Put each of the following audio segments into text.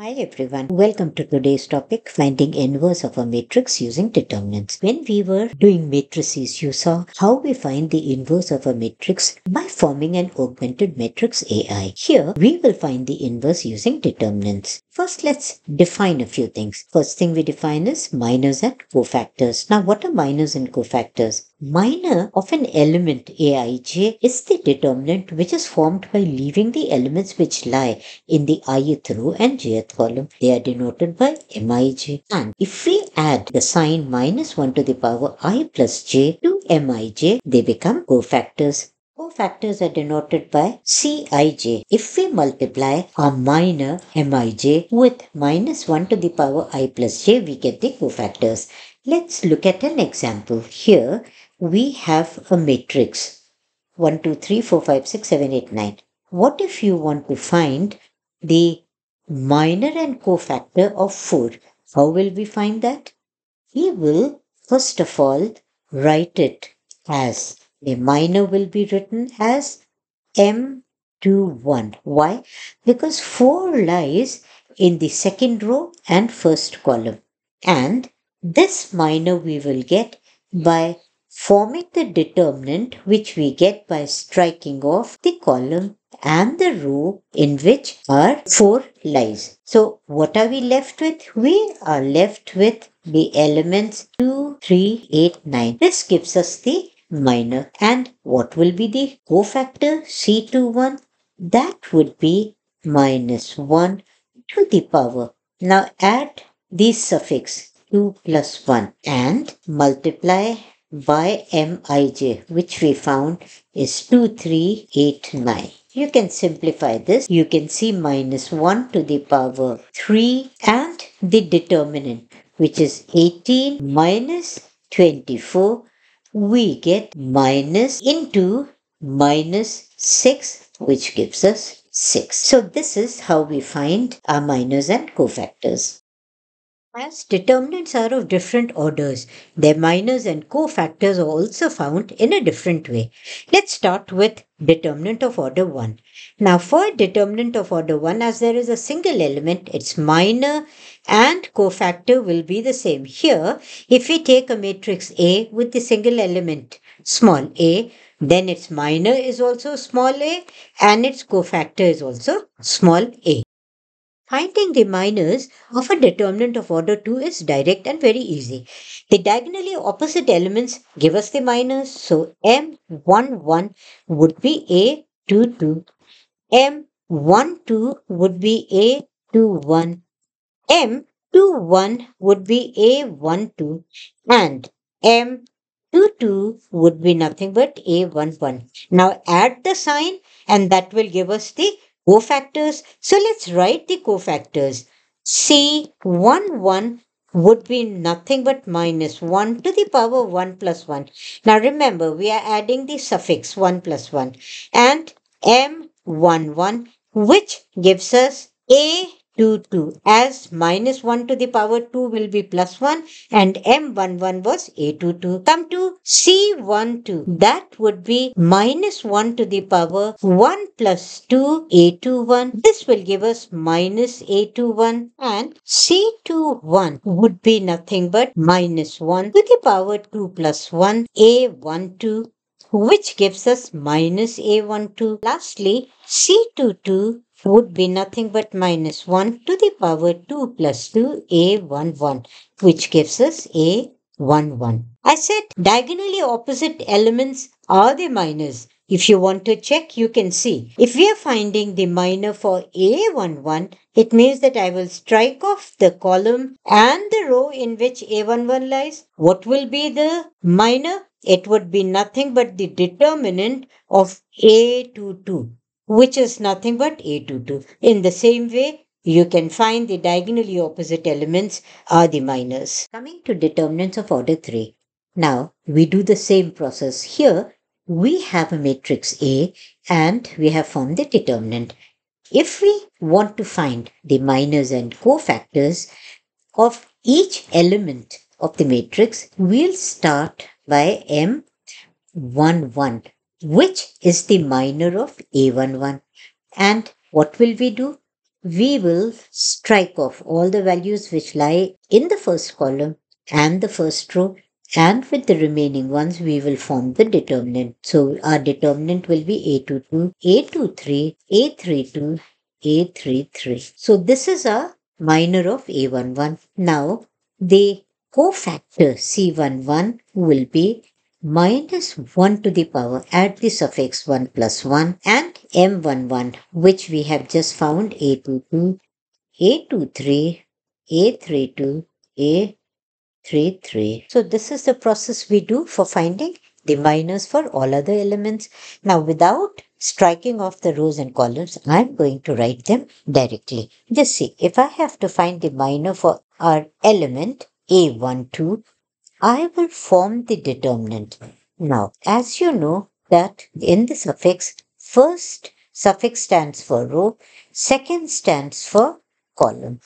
Hi everyone, welcome to today's topic finding inverse of a matrix using determinants. When we were doing matrices, you saw how we find the inverse of a matrix by forming an augmented matrix AI. Here we will find the inverse using determinants. First, let's define a few things. First thing we define is minors and cofactors. Now, what are minors and cofactors? Minor of an element Aij is the determinant which is formed by leaving the elements which lie in the ith row and jth column. They are denoted by Mij. And if we add the sign minus 1 to the power i plus j to Mij, they become cofactors. Cofactors are denoted by Cij. If we multiply a minor Mij with minus 1 to the power i plus j, we get the cofactors. Let's look at an example. Here we have a matrix 1, 2, 3, 4, 5, 6, 7, 8, 9. What if you want to find the minor and cofactor of 4? How will we find that? We will first of all write it as a minor will be written as M21. Why? Because 4 lies in the second row and first column. And this minor we will get by forming the determinant which we get by striking off the column and the row in which are 4 lies. So what are we left with? We are left with the elements 2, 3, 8, 9. This gives us the minor. And what will be the cofactor C21? That would be minus 1 to the power. Now add this suffix 2 plus 1 and multiply by mij which we found is 2389. You can simplify this. You can see minus 1 to the power 3 and the determinant which is 18 minus 24 we get minus into minus 6 which gives us 6. So this is how we find our minors and cofactors. As determinants are of different orders, their minors and cofactors are also found in a different way. Let's start with determinant of order 1. Now for determinant of order 1, as there is a single element, its minor and cofactor will be the same. Here, if we take a matrix A with the single element small a, then its minor is also small a and its cofactor is also small a. Finding the minors of a determinant of order 2 is direct and very easy. The diagonally opposite elements give us the minors, so M11 would be A22, M12 would be A21, M21 would be A12, and M 2 2 would be nothing but a one one. Now add the sign and that will give us the cofactors. So let's write the cofactors. C11 would be nothing but minus 1 to the power 1 plus 1. Now remember, we are adding the suffix 1 plus 1 and M11 which gives us A 2, 2 as minus 1 to the power 2 will be plus 1 and M11 was A22. Come to C12 that would be minus 1 to the power 1 plus 2 A21. This will give us minus A21 and C21 would be nothing but minus 1 to the power 2 plus 1 A12 which gives us minus A12. Lastly, C22 would be nothing but minus 1 to the power 2 plus 2 a one one, which gives us a one one. I said diagonally opposite elements are the minors. If you want to check you can see. If we are finding the minor for a11 it means that I will strike off the column and the row in which a11 lies. What will be the minor? It would be nothing but the determinant of a22 which is nothing but A22. In the same way, you can find the diagonally opposite elements are the minors. Coming to determinants of order 3. Now, we do the same process here. We have a matrix A and we have formed the determinant. If we want to find the minors and cofactors of each element of the matrix, we'll start by M11 which is the minor of a11 and what will we do? We will strike off all the values which lie in the first column and the first row and with the remaining ones we will form the determinant. So our determinant will be A22, A23, A32, A33. So this is our minor of A11. Now the cofactor C11 will be minus 1 to the power at the suffix 1 plus 1 and m11 which we have just found a22, a23, a32, a33. So this is the process we do for finding the minors for all other elements. Now without striking off the rows and columns, I'm going to write them directly. Just see, if I have to find the minor for our element a12, I will form the determinant. Now, as you know that in the suffix, first suffix stands for row, second stands for column.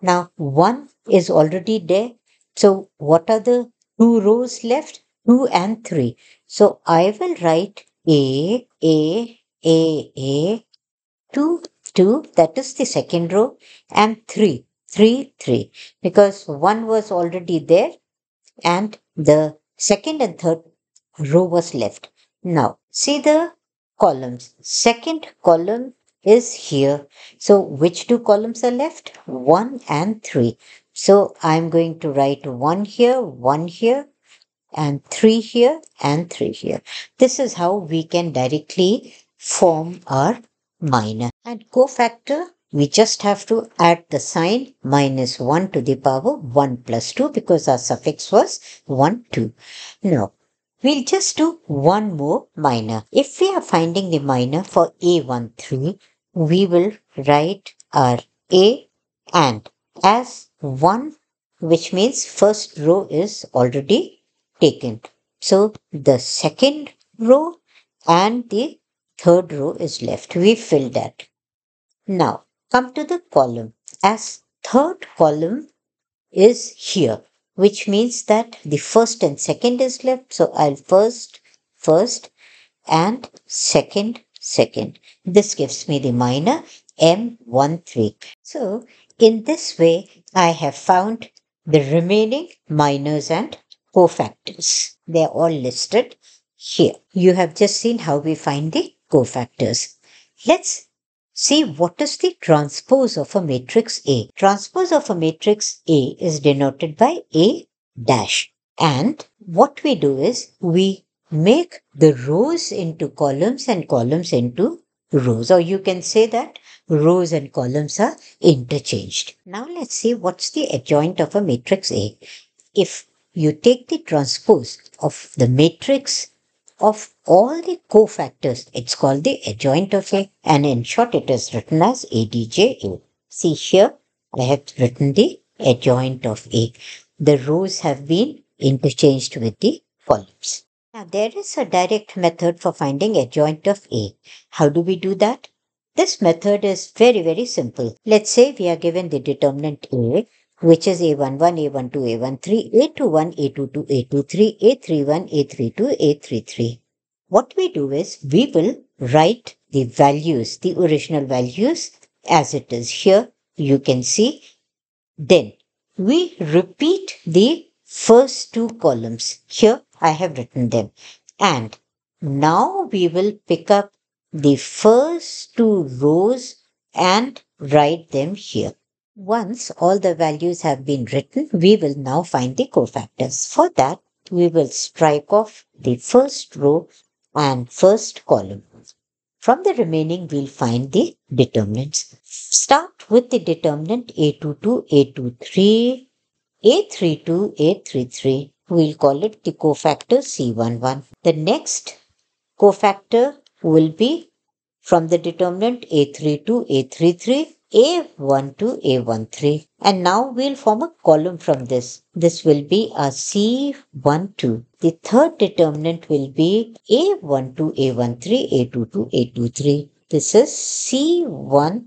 Now, one is already there. So what are the two rows left? Two and three. So I will write A, A, A, A, two, two, that is the second row, and three, three, three, because one was already there and the second and third row was left. Now see the columns. Second column is here. So which two columns are left? 1 and 3. So I'm going to write 1 here, 1 here, and 3 here, and 3 here. This is how we can directly form our minor. And cofactor we just have to add the sign minus 1 to the power 1 plus 2 because our suffix was 1, 2. Now, we'll just do one more minor. If we are finding the minor for A13, we will write our A and as 1 which means first row is already taken. So the second row and the third row is left. We fill that. Now come to the column as third column is here which means that the first and second is left so I'll first first and second second this gives me the minor M13 so in this way I have found the remaining minors and cofactors they're all listed here you have just seen how we find the cofactors let's See what is the transpose of a matrix A. Transpose of a matrix A is denoted by A dash. And what we do is we make the rows into columns and columns into rows or you can say that rows and columns are interchanged. Now let's see what's the adjoint of a matrix A. If you take the transpose of the matrix of all the cofactors. It's called the adjoint of A and in short it is written as ADJA. See here, I have written the adjoint of A. The rows have been interchanged with the columns. Now there is a direct method for finding adjoint of A. How do we do that? This method is very very simple. Let's say we are given the determinant A which is A11, A12, A13, A21, A22, A23, A31, A32, A33 what we do is we will write the values, the original values as it is here. You can see. Then we repeat the first two columns. Here I have written them. And now we will pick up the first two rows and write them here. Once all the values have been written, we will now find the cofactors. For that, we will strike off the first row and first column. From the remaining, we'll find the determinants. Start with the determinant A22, A23, A32, A33. We'll call it the cofactor C11. The next cofactor will be from the determinant A32, A33, A12, A13. And now we'll form a column from this. This will be a C12. The third determinant will be A12, A13, A22, A23. This is C13.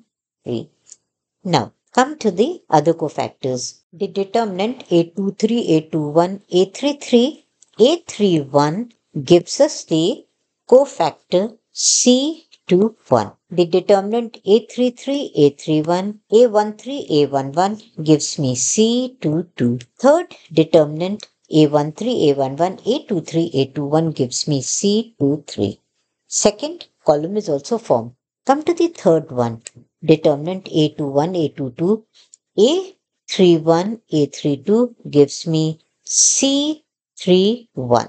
Now, come to the other cofactors. The determinant A23, A21, A33, A31 gives us the cofactor C21. The determinant A33, A31, A13, A11 gives me C22. Third determinant a13, A11, A23, A21 gives me C23. Second column is also formed. Come to the third one. Determinant A21, A22, A31, A32 gives me C31.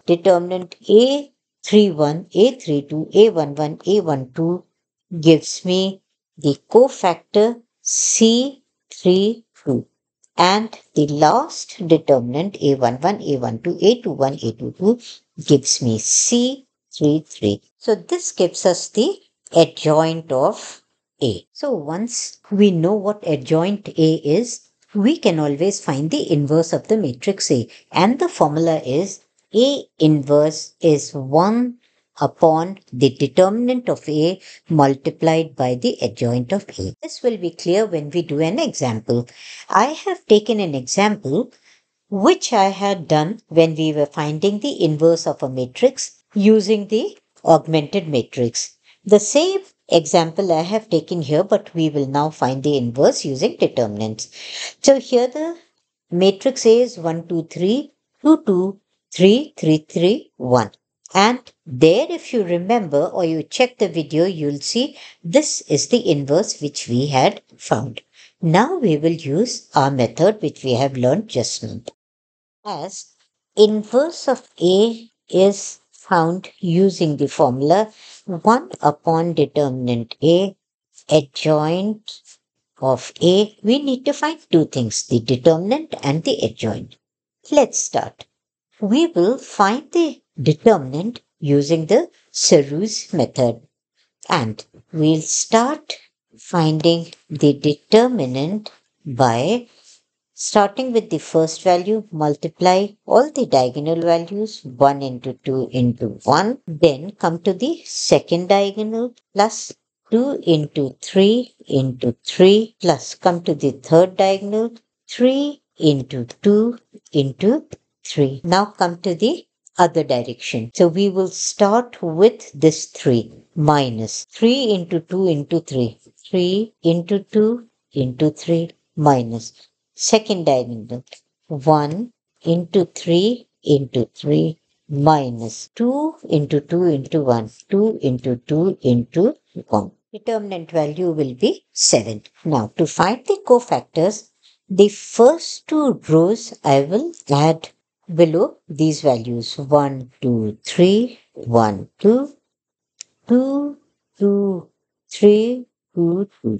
Determinant A31, A32, A11, A12 gives me the cofactor C32. And the last determinant A11, A12, A21, A22 gives me C33. So this gives us the adjoint of A. So once we know what adjoint A is, we can always find the inverse of the matrix A. And the formula is A inverse is 1 upon the determinant of A multiplied by the adjoint of A. This will be clear when we do an example. I have taken an example which I had done when we were finding the inverse of a matrix using the augmented matrix. The same example I have taken here, but we will now find the inverse using determinants. So here the matrix A is 1, 2, 3, 2, 2, 3, 3, 3, 1. And there, if you remember or you check the video, you'll see this is the inverse which we had found. Now we will use our method which we have learned just now. As inverse of A is found using the formula 1 upon determinant A adjoint of A, we need to find two things, the determinant and the adjoint. Let's start. We will find the determinant using the Serouse method. And we'll start finding the determinant by starting with the first value, multiply all the diagonal values 1 into 2 into 1, then come to the second diagonal plus 2 into 3 into 3 plus come to the third diagonal 3 into 2 into 3. Now come to the other direction. So we will start with this 3 minus 3 into 2 into 3. 3 into 2 into 3 minus second diagonal 1 into 3 into 3 minus 2 into 2 into 1 2 into 2 into 1 determinant value will be 7 now to find the cofactors the first two rows I will add below these values 1, 2, 3, 1, 2, 2, 2, 3, 2, 2.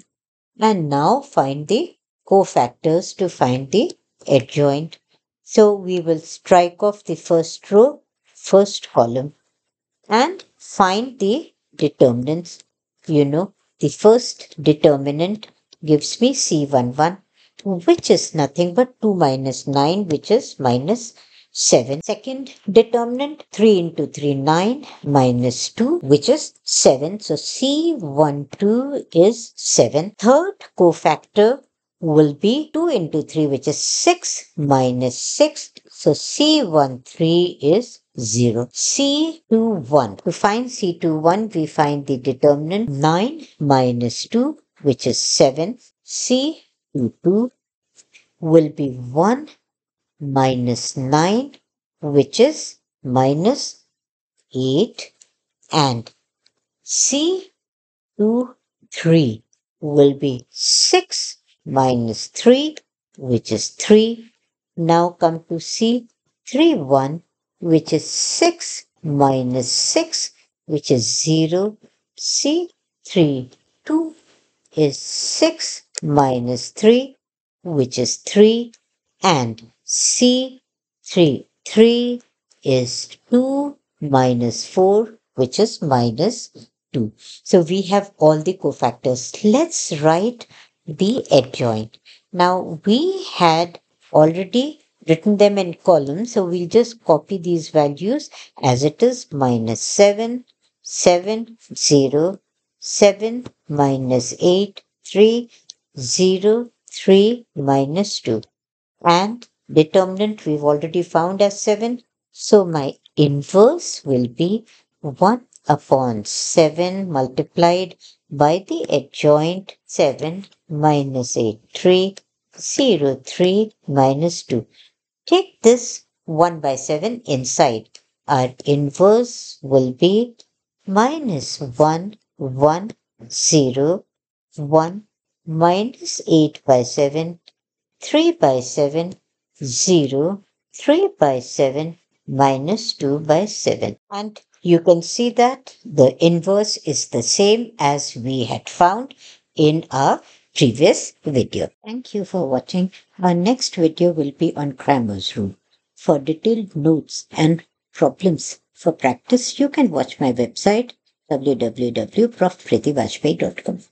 And now find the cofactors to find the adjoint. So we will strike off the first row, first column and find the determinants. You know, the first determinant gives me C11 which is nothing but 2 minus 9 which is minus 7. Second determinant 3 into 3 9 minus 2 which is 7. So C12 is 7. Third cofactor will be 2 into 3 which is 6 minus 6. So C13 is 0. C21. To find C21 we find the determinant 9 minus 2 which is 7. C22 will be 1 minus 9 which is minus 8 and C 2 3 will be 6 minus 3 which is 3. Now come to C 3 1 which is 6 minus 6 which is 0. C 3 2 is 6 minus 3 which is 3 and C 3. 3 is 2 minus 4 which is minus 2. So we have all the cofactors. Let's write the adjoint. Now we had already written them in columns. So we'll just copy these values as it is minus 7, 7, 0, 7, minus 8, 3, 0, 3, minus 2. And determinant we've already found as 7. So my inverse will be 1 upon 7 multiplied by the adjoint 7 minus 8, 3, 0, 3 minus 2. Take this 1 by 7 inside. Our inverse will be minus 1, 1, 0, 1, minus 8 by 7, 3 by 7, 0, 3 by 7 minus 2 by 7. And you can see that the inverse is the same as we had found in our previous video. Thank you for watching. Our next video will be on Cramer's Rule. For detailed notes and problems for practice, you can watch my website www.profprativajpayee.com.